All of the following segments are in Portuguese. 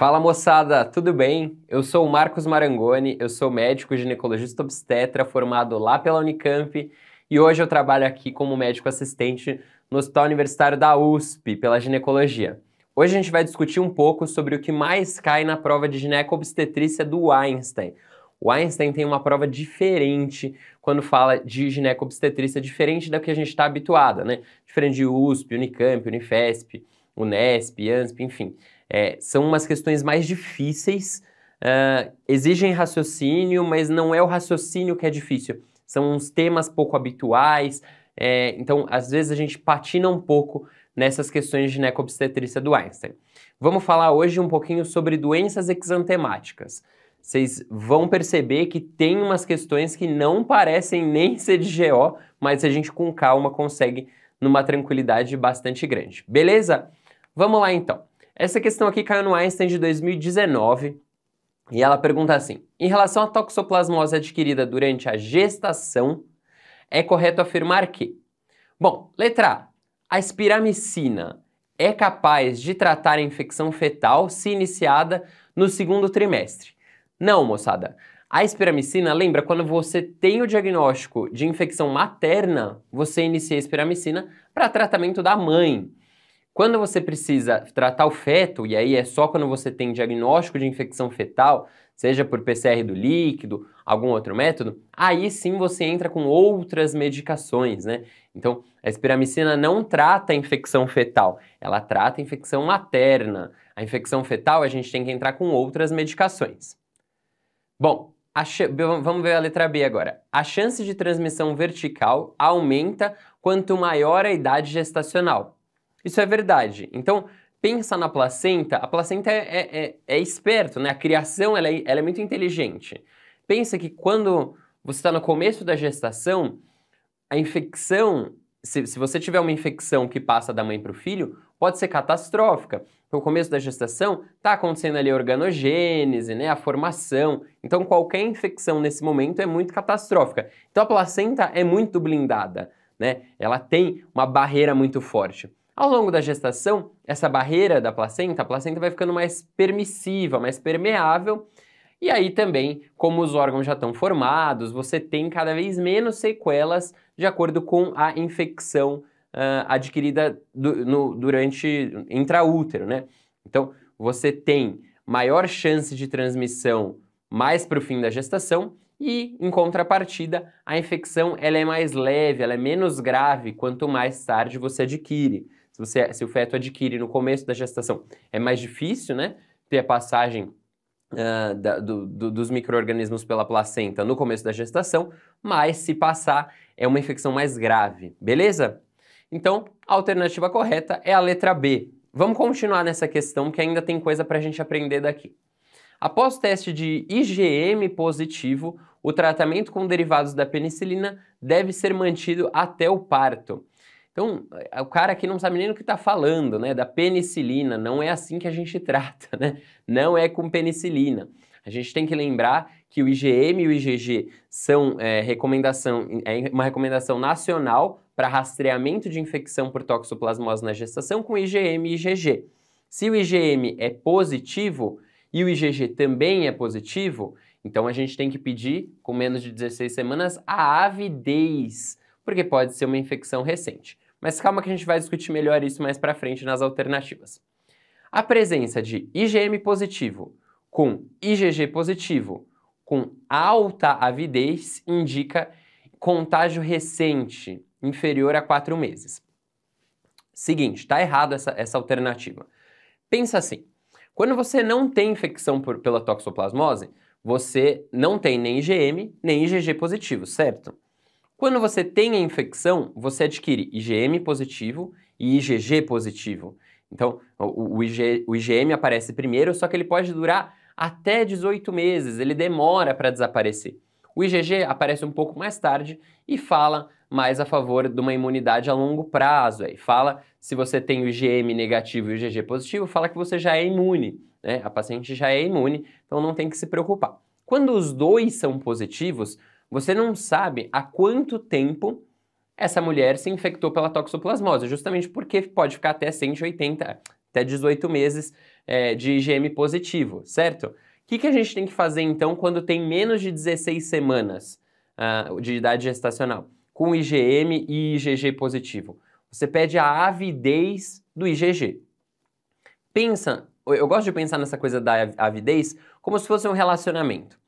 Fala moçada, tudo bem? Eu sou o Marcos Marangoni, eu sou médico ginecologista obstetra formado lá pela Unicamp e hoje eu trabalho aqui como médico assistente no Hospital Universitário da USP pela ginecologia. Hoje a gente vai discutir um pouco sobre o que mais cai na prova de gineco-obstetrícia do Einstein. O Einstein tem uma prova diferente quando fala de gineco-obstetrícia, diferente da que a gente está habituada, né? Diferente de USP, Unicamp, Unifesp, Unesp, ANSP, enfim. É, são umas questões mais difíceis, uh, exigem raciocínio, mas não é o raciocínio que é difícil. São uns temas pouco habituais, é, então às vezes a gente patina um pouco nessas questões de necobstetrícia do Einstein. Vamos falar hoje um pouquinho sobre doenças exantemáticas. Vocês vão perceber que tem umas questões que não parecem nem ser de GO, mas a gente com calma consegue numa tranquilidade bastante grande. Beleza? Vamos lá então. Essa questão aqui caiu no Einstein de 2019 e ela pergunta assim: em relação à toxoplasmose adquirida durante a gestação, é correto afirmar que? Bom, letra A, a espiramicina é capaz de tratar a infecção fetal se iniciada no segundo trimestre. Não, moçada. A espiramicina, lembra, quando você tem o diagnóstico de infecção materna, você inicia a espiramicina para tratamento da mãe. Quando você precisa tratar o feto, e aí é só quando você tem diagnóstico de infecção fetal, seja por PCR do líquido, algum outro método, aí sim você entra com outras medicações, né? Então, a espiramicina não trata a infecção fetal, ela trata a infecção materna. A infecção fetal a gente tem que entrar com outras medicações. Bom, vamos ver a letra B agora. A chance de transmissão vertical aumenta quanto maior a idade gestacional. Isso é verdade. Então, pensa na placenta, a placenta é, é, é, é esperto, né? A criação ela é, ela é muito inteligente. Pensa que quando você está no começo da gestação, a infecção, se, se você tiver uma infecção que passa da mãe para o filho, pode ser catastrófica. No então, começo da gestação, está acontecendo ali a organogênese, né, a formação. Então, qualquer infecção nesse momento é muito catastrófica. Então, a placenta é muito blindada, né? Ela tem uma barreira muito forte. Ao longo da gestação, essa barreira da placenta, a placenta vai ficando mais permissiva, mais permeável. E aí também, como os órgãos já estão formados, você tem cada vez menos sequelas de acordo com a infecção uh, adquirida do, no, durante intraútero, né? Então, você tem maior chance de transmissão mais para o fim da gestação e, em contrapartida, a infecção ela é mais leve, ela é menos grave quanto mais tarde você adquire se, você, é, se o feto adquire no começo da gestação, é mais difícil, né? Ter a passagem Uh, da, do, do, dos micro-organismos pela placenta no começo da gestação, mas se passar é uma infecção mais grave, beleza? Então, a alternativa correta é a letra B. Vamos continuar nessa questão que ainda tem coisa para a gente aprender daqui. Após teste de IgM positivo, o tratamento com derivados da penicilina deve ser mantido até o parto. Então, o cara aqui não sabe nem o que está falando, né? Da penicilina, não é assim que a gente trata, né? Não é com penicilina. A gente tem que lembrar que o IgM e o IgG são é, recomendação, é uma recomendação nacional para rastreamento de infecção por toxoplasmose na gestação com IgM e IgG. Se o IgM é positivo e o IgG também é positivo, então a gente tem que pedir, com menos de 16 semanas, a avidez porque pode ser uma infecção recente. Mas calma que a gente vai discutir melhor isso mais para frente nas alternativas. A presença de IgM positivo com IgG positivo com alta avidez indica contágio recente, inferior a 4 meses. Seguinte, tá errado essa, essa alternativa. Pensa assim: quando você não tem infecção por, pela toxoplasmose, você não tem nem IgM nem IgG positivo, certo? Quando você tem a infecção, você adquire IgM positivo e IgG positivo. Então, o, o, IG, o IgM aparece primeiro, só que ele pode durar até 18 meses, ele demora para desaparecer. O IgG aparece um pouco mais tarde e fala mais a favor de uma imunidade a longo prazo. Aí fala, se você tem o IgM negativo e o IgG positivo, fala que você já é imune, né? A paciente já é imune, então não tem que se preocupar. Quando os dois são positivos, você não sabe há quanto tempo essa mulher se infectou pela toxoplasmose, justamente porque pode ficar até 180, até 18 meses é, de IgM positivo, certo? O que, que a gente tem que fazer então quando tem menos de 16 semanas uh, de idade gestacional com IgM e IgG positivo? Você pede a avidez do IgG. Pensa, eu gosto de pensar nessa coisa da avidez como se fosse um relacionamento.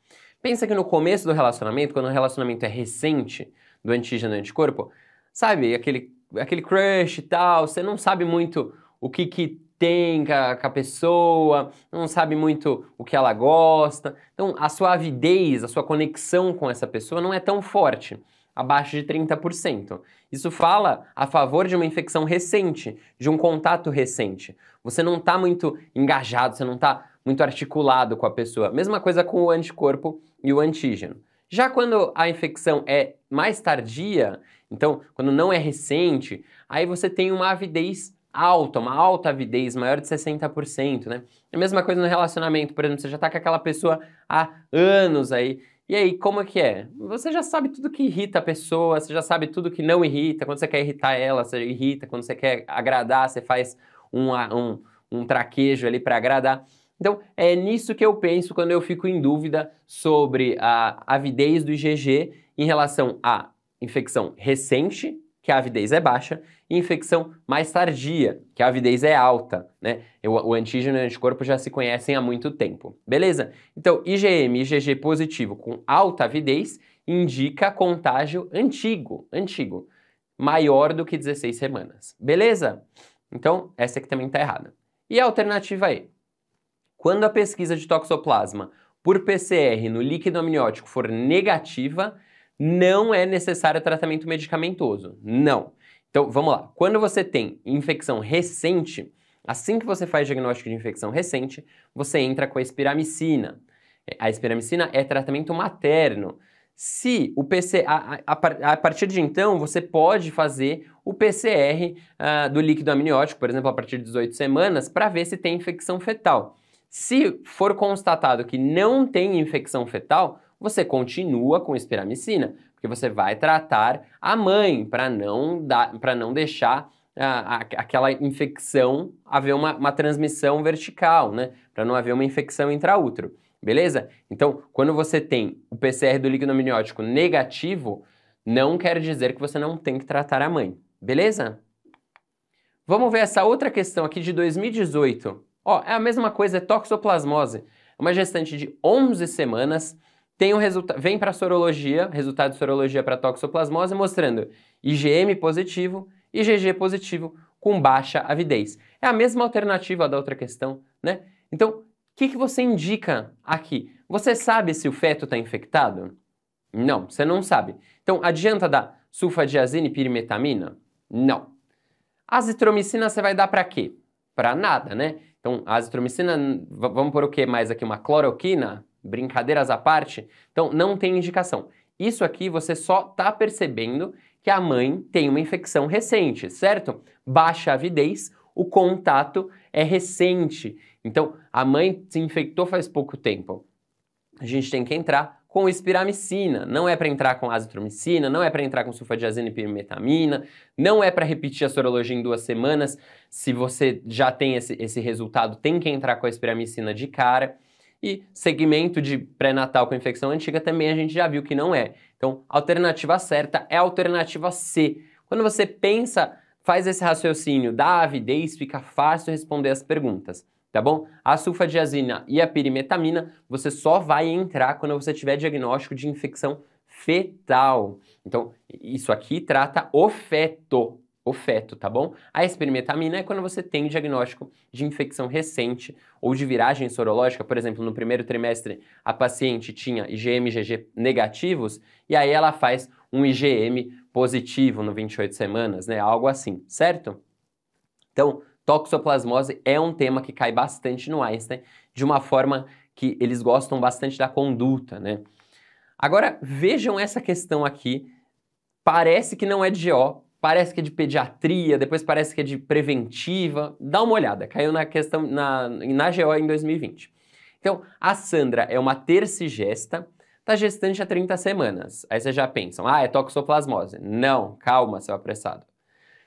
Pensa que no começo do relacionamento, quando o relacionamento é recente, do antígeno anticorpo, sabe, aquele, aquele crush e tal, você não sabe muito o que, que tem com a, com a, pessoa, não sabe muito o que ela gosta. Então, a sua avidez, a sua conexão com essa pessoa não é tão forte, abaixo de 30%. Isso fala a favor de uma infecção recente, de um contato recente. Você não está muito engajado, você não está muito articulado com a pessoa. Mesma coisa com o anticorpo e o antígeno. Já quando a infecção é mais tardia, então quando não é recente, aí você tem uma avidez alta, uma alta avidez, maior de 60%, né? É a mesma coisa no relacionamento, por exemplo, você já está com aquela pessoa há anos aí, e aí, como é que é? Você já sabe tudo que irrita a pessoa, você já sabe tudo que não irrita, quando você quer irritar ela, você irrita, quando você quer agradar, você faz um, um, um traquejo ali para agradar. Então, é nisso que eu penso quando eu fico em dúvida sobre a avidez do IgG em relação à infecção recente, que a avidez é baixa, e infecção mais tardia, que a avidez é alta, né? O, o antígeno e o anticorpo já se conhecem há muito tempo. Beleza? Então, IgM, IgG positivo com alta avidez indica contágio antigo, antigo, maior do que 16 semanas. Beleza? Então, essa aqui também está errada. E a alternativa E? Quando a pesquisa de toxoplasma por PCR no líquido amniótico for negativa, não é necessário tratamento medicamentoso. Não. Então, vamos lá. Quando você tem infecção recente, assim que você faz diagnóstico de infecção recente, você entra com a espiramicina. A espiramicina é tratamento materno. Se o PCR a, a, a partir de então, você pode fazer o PCR uh, ah, do líquido amniótico, por exemplo, a partir de 18 semanas, para ver se tem infecção fetal. Se for constatado que não tem infecção fetal, você continua com espiramicina, porque você vai tratar a mãe para não, dar, não deixar ah, aquela infecção haver uma, uma transmissão vertical, né? Para não haver uma infecção intraútero, beleza? Então, quando você tem o PCR do líquido amniótico negativo, não quer dizer que você não tem que tratar a mãe, beleza? Vamos ver essa outra questão aqui de 2018. Ó, é a mesma coisa, é toxoplasmose. É uma gestante de 11 semanas tem um resultado, vem para sorologia, resultado de sorologia para toxoplasmose mostrando IgM positivo, IgG positivo com baixa avidez. É a mesma alternativa da outra questão, né? Então, o que, que você indica aqui? Você sabe se o feto está infectado? Não, você não sabe. Então, adianta dar sulfadiazina e pirimetamina? Não. Azitromicina você vai dar para quê? Para nada, né? Então, a azitromicina, vamos por o que mais aqui? Uma cloroquina? Brincadeiras à parte? Então, não tem indicação. Isso aqui você só está percebendo que a mãe tem uma infecção recente, certo? Baixa avidez, o contato é recente. Então, a mãe se infectou faz pouco tempo. A gente tem que entrar com espiramicina, não é para entrar com azitromicina, não é para entrar com sulfadiazina e pirimetamina, não é para repetir a sorologia em duas semanas. Se você já tem esse, esse resultado, tem que entrar com a espiramicina de cara. E segmento de pré-natal com infecção antiga também a gente já viu que não é. Então, alternativa certa é a alternativa C. Quando você pensa, faz esse raciocínio, dá avidez, fica fácil responder as perguntas tá bom? A sulfadiazina e a pirimetamina você só vai entrar quando você tiver diagnóstico de infecção fetal. Então, isso aqui trata o feto, o feto, tá bom? A esperimetamina é quando você tem diagnóstico de infecção recente ou de viragem sorológica, por exemplo, no primeiro trimestre a paciente tinha IgM IgG negativos e aí ela faz um IgM positivo no 28 semanas, né? Algo assim, certo? Então, Toxoplasmose é um tema que cai bastante no Einstein, de uma forma que eles gostam bastante da conduta, né? Agora, vejam essa questão aqui. Parece que não é de GO, parece que é de pediatria, depois parece que é de preventiva. Dá uma olhada, caiu na questão na, na GO em 2020. Então, a Sandra é uma tercigesta, está gestante há 30 semanas. Aí vocês já pensam, ah, é toxoplasmose. Não, calma, seu apressado.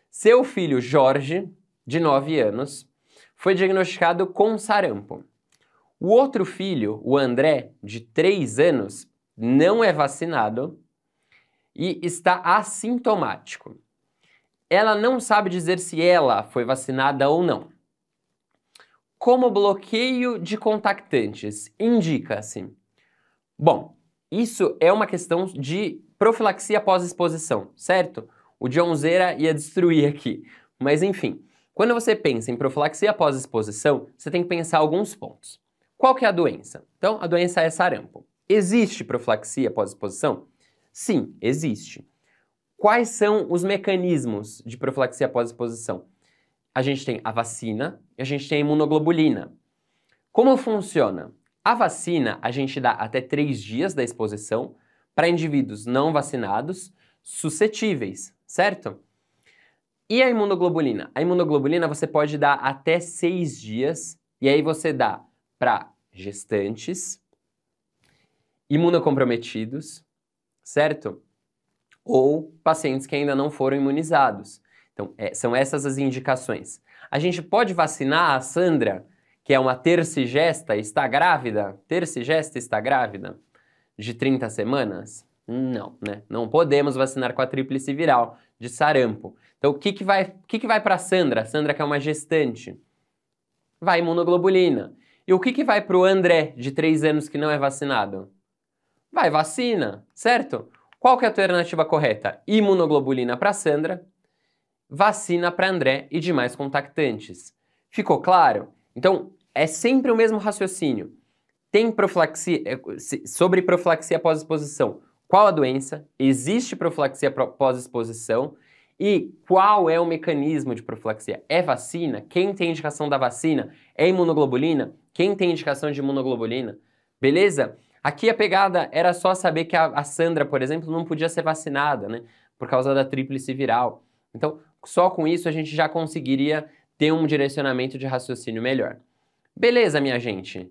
Seu filho Jorge de 9 anos, foi diagnosticado com sarampo. O outro filho, o André, de 3 anos, não é vacinado e está assintomático. Ela não sabe dizer se ela foi vacinada ou não. Como bloqueio de contactantes, indica-se. Bom, isso é uma questão de profilaxia pós-exposição, certo? O John Zera ia destruir aqui, mas enfim. Quando você pensa em profilaxia após exposição, você tem que pensar alguns pontos. Qual que é a doença? Então, a doença é sarampo. Existe profilaxia após exposição? Sim, existe. Quais são os mecanismos de profilaxia após exposição? A gente tem a vacina e a gente tem a imunoglobulina. Como funciona? A vacina a gente dá até três dias da exposição para indivíduos não vacinados suscetíveis, certo? E a imunoglobulina? A imunoglobulina você pode dar até seis dias, e aí você dá para gestantes, imunocomprometidos, certo? Ou pacientes que ainda não foram imunizados. Então, é, são essas as indicações. A gente pode vacinar a Sandra, que é uma tercigesta, está grávida? Tercigesta está grávida? De 30 semanas? Não, né? Não podemos vacinar com a tríplice viral de sarampo. Então, o que, que vai, que que vai para a Sandra? Sandra que é uma gestante. Vai imunoglobulina. E o que, que vai para o André, de 3 anos, que não é vacinado? Vai vacina, certo? Qual que é a alternativa correta? Imunoglobulina para Sandra, vacina para André e demais contactantes. Ficou claro? Então, é sempre o mesmo raciocínio. Tem profilaxia, eh, sobre profilaxia pós exposição qual a doença, existe profilaxia pós-exposição e qual é o mecanismo de profilaxia? É vacina? Quem tem indicação da vacina? É imunoglobulina? Quem tem indicação de imunoglobulina? Beleza? Aqui a pegada era só saber que a, a Sandra, por exemplo, não podia ser vacinada, né? Por causa da tríplice viral. Então, só com isso a gente já conseguiria ter um direcionamento de raciocínio melhor. Beleza, minha gente?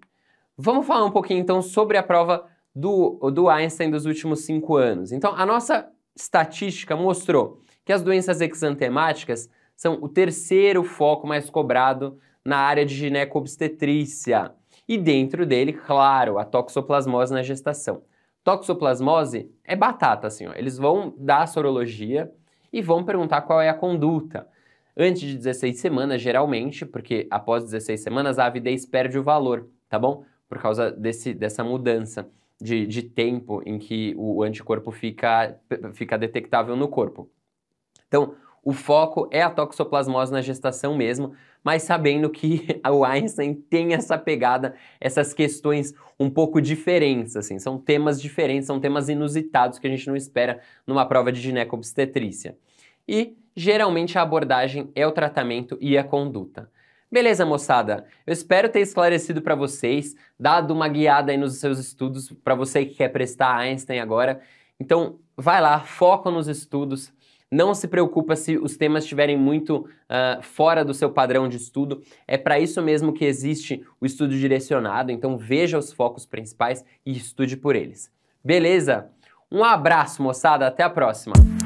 Vamos falar um pouquinho então sobre a prova do, do Einstein dos últimos cinco anos. Então, a nossa estatística mostrou que as doenças exantemáticas são o terceiro foco mais cobrado na área de ginecobstetrícia. E dentro dele, claro, a toxoplasmose na gestação. Toxoplasmose é batata, assim, ó. Eles vão dar a sorologia e vão perguntar qual é a conduta. Antes de 16 semanas, geralmente, porque após 16 semanas a avidez perde o valor, tá bom? Por causa desse, dessa mudança de, de tempo em que o anticorpo fica, fica detectável no corpo. Então, o foco é a toxoplasmose na gestação mesmo, mas sabendo que o Einstein tem essa pegada, essas questões um pouco diferentes, assim, são temas diferentes, são temas inusitados que a gente não espera numa prova de ginecobstetrícia. E geralmente a abordagem é o tratamento e a conduta. Beleza, moçada? Eu espero ter esclarecido para vocês, dado uma guiada aí nos seus estudos para você que quer prestar Einstein agora. Então, vai lá, foca nos estudos. Não se preocupa se os temas estiverem muito uh, fora do seu padrão de estudo. É para isso mesmo que existe o estudo direcionado. Então, veja os focos principais e estude por eles. Beleza? Um abraço, moçada. Até a próxima.